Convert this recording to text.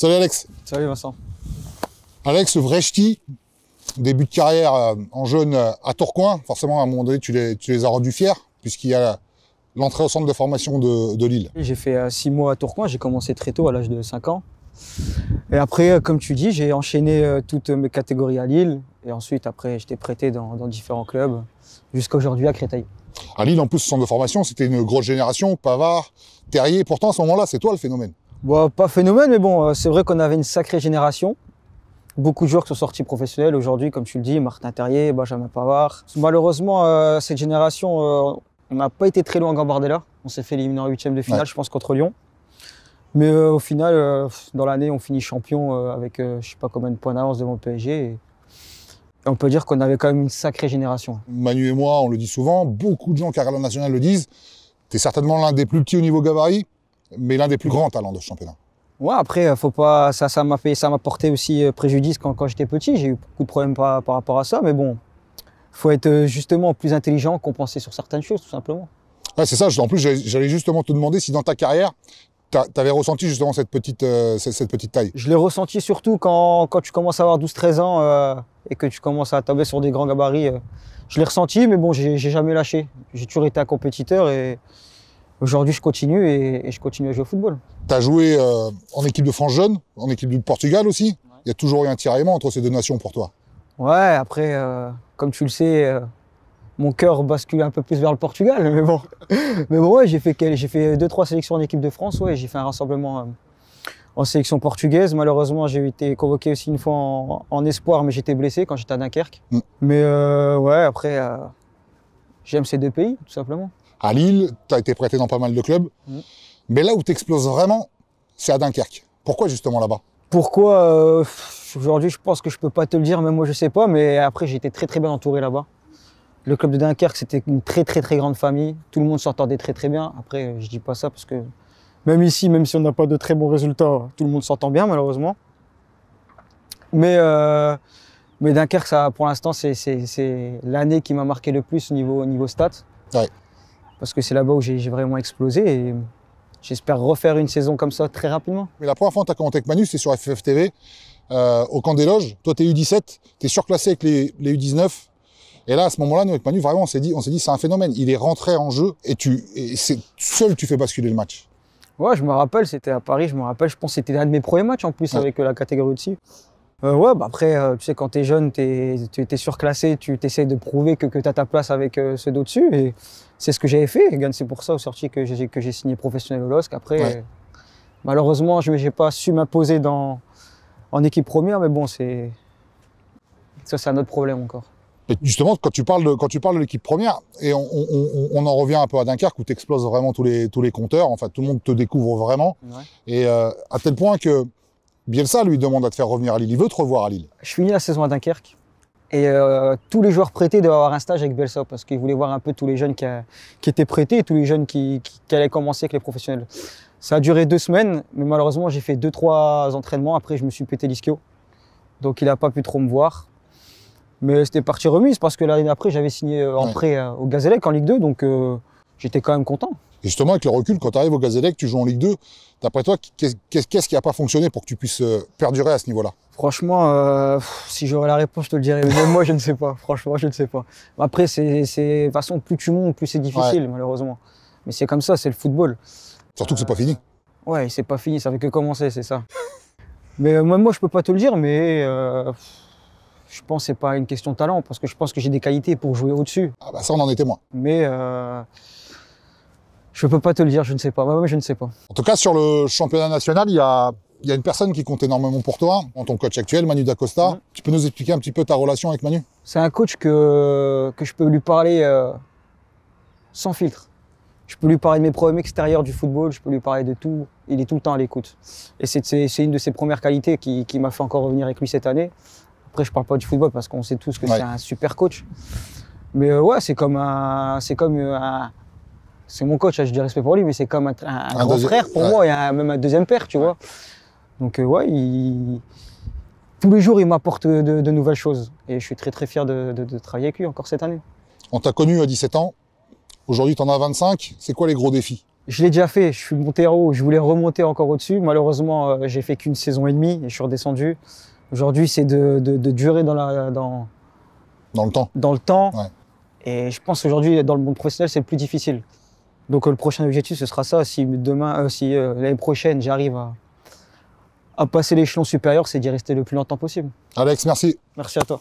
Salut Alex. Salut Vincent. Alex, vrai début de carrière euh, en jeune euh, à Tourcoing. Forcément, à un moment donné, tu les, as rendus fiers, puisqu'il y a l'entrée au centre de formation de, Lille. J'ai fait euh, six mois à Tourcoing, j'ai commencé très tôt, à l'âge de 5 ans. Et après, comme tu dis, j'ai enchaîné toutes mes catégories à Lille. Et ensuite, après, j'étais prêté dans, différents clubs, jusqu'à aujourd'hui à Créteil. À Lille, en plus, centre de formation, c'était une grosse génération, Pavard, Terrier. Pourtant, à ce moment-là, c'est toi le phénomène. Bah, pas phénomène, mais bon, euh, c'est vrai qu'on avait une sacrée génération. Beaucoup de joueurs qui sont sortis professionnels aujourd'hui, comme tu le dis, Martin Terrier, Benjamin Pavard. Malheureusement, euh, cette génération, euh, on n'a pas été très loin en Gambardella. On s'est fait éliminer en huitième de finale, je pense, contre Lyon. Mais au final, dans l'année, on finit champion avec je ne sais pas combien de points d'avance devant le PSG. Et on peut dire qu'on avait quand même une sacrée génération. Manu et moi, on le dit souvent, beaucoup de gens qui regardent la nationale le disent. Tu es certainement l'un des plus petits au niveau gabarit mais l'un des plus grands talents de championnat. Ouais, après, euh, faut pas, ça, ça m'a fait, ça m'a porté aussi euh, préjudice quand, j'étais petit. J'ai eu beaucoup de problèmes par, par, rapport à ça, mais bon, faut être euh, justement plus intelligent, compenser sur certaines choses, tout simplement. c'est ça. En plus, j'allais justement te demander si dans ta carrière, tu avais ressenti justement cette petite, cette, petite taille. Je l'ai ressenti surtout quand, quand, tu commences à avoir 12-13 ans et que tu commences à tomber sur des grands gabarits. Je l'ai ressenti, mais bon, j'ai jamais lâché. J'ai toujours été un compétiteur et aujourd'hui, je continue et, je continue à jouer au football. Tu as joué euh, en équipe de France jeune, en équipe du Portugal aussi. Il y a toujours eu un tiraillement entre ces deux nations pour toi. Ouais, après, euh, comme tu le sais, euh, mon cœur bascule un peu plus vers le Portugal, mais bon. mais bon, j'ai fait, j'ai fait deux, trois sélections en équipe de France, ouais, j'ai fait un rassemblement en sélection portugaise. Malheureusement, j'ai été convoqué aussi une fois en, espoir, mais j'étais blessé quand j'étais à Dunkerque. Mm. Mais ouais, après, j'aime ces deux pays, tout simplement à Lille, tu as été prêté dans pas mal de clubs. Mm. Mais là où tu exploses vraiment, c'est à Dunkerque. Pourquoi justement là-bas Pourquoi euh, Aujourd'hui, je pense que je peux pas te le dire, mais moi je sais pas. Mais après, j'ai été très très bien entouré là-bas. Le club de Dunkerque, c'était une très très très grande famille. Tout le monde s'entendait très très bien. Après, je dis pas ça parce que même ici, même si on n'a pas de très bons résultats, tout le monde s'entend bien malheureusement. Mais euh, mais Dunkerque, ça, pour l'instant, c'est l'année qui m'a marqué le plus au niveau, niveau stats parce que c'est là-bas où j'ai vraiment explosé et j'espère refaire une saison comme ça très rapidement. Mais la première fois que tu as commenté avec Manu, c'était sur FFTV, euh, au camp des loges. Toi, tu es U17, tu es surclassé avec les, U19. Et là, à ce moment-là, nous, avec Manu, vraiment, on s'est dit, on dit, c'est un phénomène. Il est rentré en jeu et tu, seul, tu fais basculer le match. Ouais, je me rappelle, c'était à Paris, je me rappelle, je pense que c'était l'un de mes premiers matchs en plus avec euh, la catégorie dessus. Euh, ouais, bah, après, euh, tu sais, quand t'es jeune, tu es, surclassé, tu t'essayes de prouver que, que as ta place avec ce euh, ceux d'au-dessus. Et c'est ce que j'avais fait. Et c'est pour ça, aux sorties, que j'ai signé professionnel au LOSC. Après, malheureusement, je n'ai pas su m'imposer en équipe première, mais bon, c'est. Ça, c'est un autre problème encore. justement, quand tu parles de, quand tu parles de l'équipe première, et on, en revient un peu à Dunkerque où tu exploses vraiment tous les, tous les compteurs, en fait, tout le monde te découvre vraiment. Et à tel point que Bielsa lui demande à te faire revenir à Lille. Il veut te revoir à Lille. Je finis la saison à Dunkerque. Et euh, tous les joueurs prêtés devaient avoir un stage avec Bielsa parce qu'il voulait voir un peu tous les jeunes qui, étaient prêtés et tous les jeunes qui, allaient commencer avec les professionnels. Ça a duré deux semaines, mais malheureusement, j'ai fait deux, trois entraînements. Après, je me suis pété l'ischio. Donc, il n'a pas pu trop me voir. Mais c'était parti remise parce que l'année après, j'avais signé en euh, prêt euh, au Gazellec en Ligue 2. Donc, j'étais quand même content. Justement, avec le recul, quand tu arrives au Gazélec, tu joues en Ligue 2, d'après toi, qu'est-ce qui n'a pas fonctionné pour que tu puisses euh, perdurer à ce niveau-là Franchement, euh, si j'aurais la réponse, je te le dirais. moi, je ne sais pas. Franchement, je ne sais pas. Après, c'est de toute façon, plus tu montes, plus c'est difficile, malheureusement. Mais c'est comme ça, c'est le football. Surtout que c'est euh, pas fini. Ouais, c'est pas fini, ça fait que commencer, c'est ça. mais moi, moi, je peux pas te le dire, mais je pense que c'est pas une question de talent, parce que je pense que j'ai des qualités pour jouer au-dessus. Ah bah ça, on en est témoin. Mais je peux pas te le dire, je ne sais pas. je ne sais pas. En tout cas, sur le championnat national, il y a une personne qui compte énormément pour toi, hein, en ton coach actuel, Manu Dacosta. costa Tu peux nous expliquer un petit peu ta relation avec Manu C'est un coach que, que je peux lui parler euh, sans filtre. Je peux lui parler de mes problèmes extérieurs du football, je peux lui parler de tout. Il est tout le temps à l'écoute. Et c'est une de ses premières qualités qui, qui m'a fait encore revenir avec lui cette année. Après, je parle pas du football parce qu'on sait tous que c'est un super coach. Mais euh, ouais, c'est comme un, c'est comme euh, un, c'est mon coach, j'ai du respect pour lui, mais c'est comme un, grand frère pour moi, et même un deuxième père, tu vois. Donc, euh, ouais, tous les jours, il m'apporte de, nouvelles choses. Et je suis très, très fier de, travailler avec lui encore cette année. On t'a connu à 17 ans. Aujourd'hui, tu en as 25. C'est quoi les gros défis Je l'ai déjà fait. Je suis monté haut. Je voulais remonter encore au-dessus. Malheureusement, euh, j'ai fait qu'une saison et demie et je suis redescendu. Aujourd'hui, c'est de, durer dans, la, dans... dans le temps. Dans le temps. Et je pense qu'aujourd'hui, dans le monde professionnel, c'est le plus difficile. Donc euh, le prochain objectif, ce sera ça. Si demain, euh, si euh, l'année prochaine, j'arrive à, à passer l'échelon supérieur, c'est d'y rester le plus longtemps possible. Alex, merci. Merci à toi.